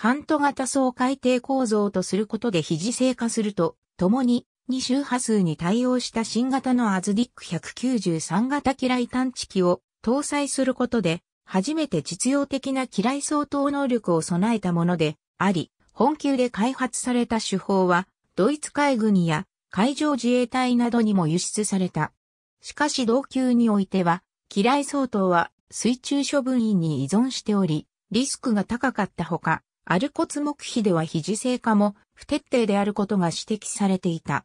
ハント型総海底構造とすることで非自性化すると、共に2周波数に対応した新型のアズディック193型機雷探知機を搭載することで、初めて実用的な機雷相当能力を備えたものであり、本級で開発された手法は、ドイツ海軍や海上自衛隊などにも輸出された。しかし同級においては、機雷相当は水中処分員に依存しており、リスクが高かったほか、アルコツ目比では肘性化も不徹底であることが指摘されていた。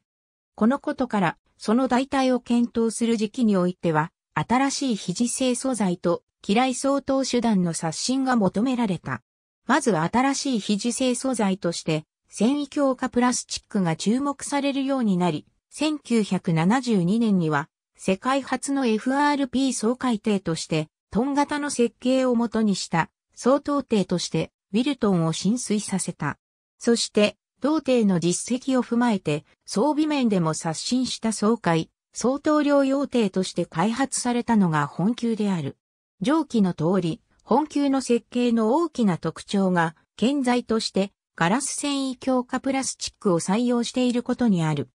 このことから、その代替を検討する時期においては、新しい肘性素材と嫌い相当手段の刷新が求められた。まず新しい肘性素材として、繊維強化プラスチックが注目されるようになり、1972年には、世界初の FRP 総改定として、トン型の設計をもとにした、総統定として、ウィルトンを浸水させた。そして、同帝の実績を踏まえて、装備面でも刷新した総会、相当量用帝として開発されたのが本級である。上記の通り、本級の設計の大きな特徴が、建材としてガラス繊維強化プラスチックを採用していることにある。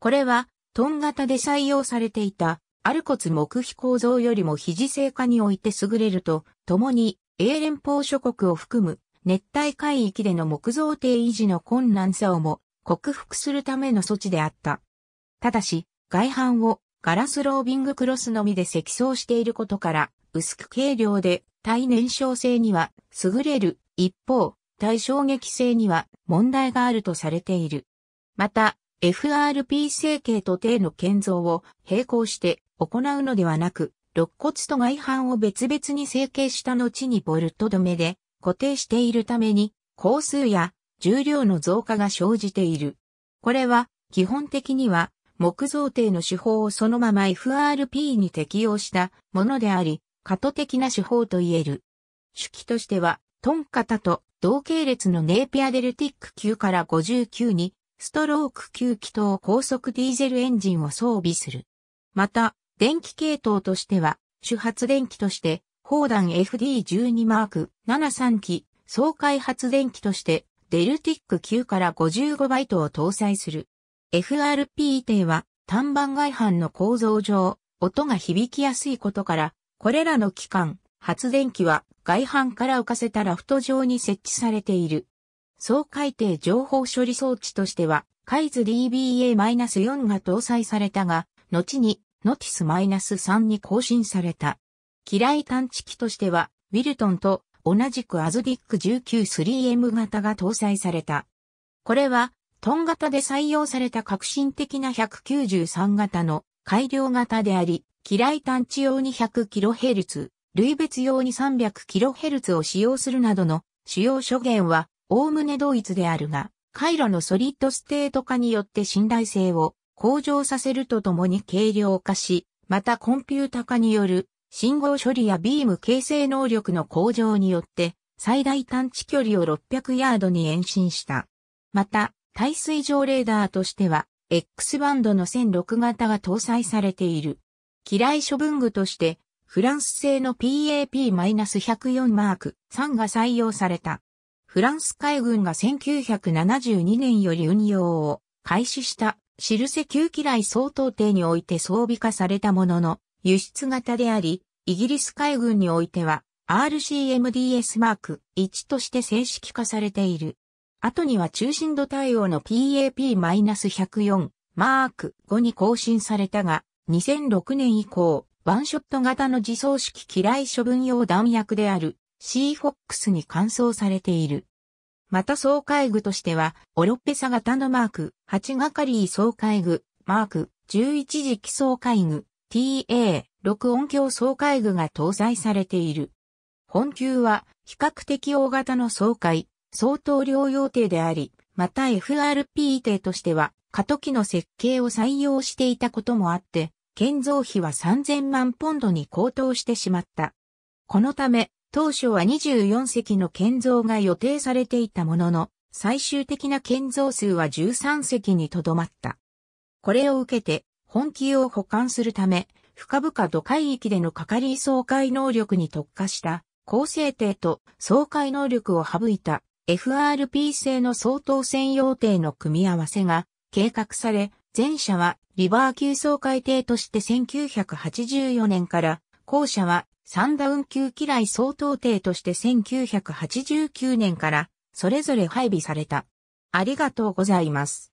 これは、トン型で採用されていた、アルコツ木皮構造よりも肘性化において優れると、共に、英連邦諸国を含む熱帯海域での木造艇維持の困難さをも克服するための措置であった。ただし、外反をガラスロービングクロスのみで積層していることから、薄く軽量で耐燃焼性には優れる一方、対衝撃性には問題があるとされている。また、FRP 成形と艇の建造を並行して行うのではなく、肋骨と外反を別々に成形した後にボルト止めで固定しているために、工数や重量の増加が生じている。これは、基本的には、木造艇の手法をそのまま FRP に適用したものであり、過渡的な手法と言える。手記としては、トンカタと同系列のネーピアデルティック級から59に、ストローク9気筒高速ディーゼルエンジンを装備する。また、電気系統としては、主発電機として砲弾 FD12 マーク73機、総開発電機として、デルティック9から55バイトを搭載する。FRP 艇は、単板外反の構造上、音が響きやすいことから、これらの機関、発電機は外反から浮かせたラフト上に設置されている。総海底情報処理装置としては、カイズ DBA-4 が搭載されたが、後に、ノティス -3 に更新された。機雷探知機としては、ウィルトンと同じくアズディック 19-3M 型が搭載された。これは、トン型で採用された革新的な193型の改良型であり、機雷探知用に 100kHz、類別用に 300kHz を使用するなどの主要諸言は、おおむね同一であるが、回路のソリッドステート化によって信頼性を向上させるとともに軽量化し、またコンピュータ化による信号処理やビーム形成能力の向上によって、最大探知距離を600ヤードに延伸した。また、耐水上レーダーとしては、X バンドの1006型が搭載されている。機雷処分具として、フランス製の PAP-104 マーク3が採用された。フランス海軍が1972年より運用を開始したシルセ級機雷相当艇において装備化されたものの、輸出型であり、イギリス海軍においては RCMDS マーク1として正式化されている。後には中心度対応の PAP-104 マーク5に更新されたが、2006年以降、ワンショット型の自走式機雷処分用弾薬である C-FOX に換装されている。また総海具としては、オロッペサ型のマーク8係総海具、マーク11時期総海具、TA、6音響総会具が搭載されている。本級は比較的大型の総会、相当量用定であり、また FRP 定としては過渡期の設計を採用していたこともあって、建造費は3000万ポンドに高騰してしまった。このため、当初は24隻の建造が予定されていたものの、最終的な建造数は13隻にとどまった。これを受けて、本気を補完するため、深々と海域での係り総会能力に特化した構成艇と総会能力を省いた FRP 製の相当専用艇の組み合わせが計画され、前者はリバー級総会艇として1984年から後者はサンダウン級機雷総統艇として1989年からそれぞれ配備された。ありがとうございます。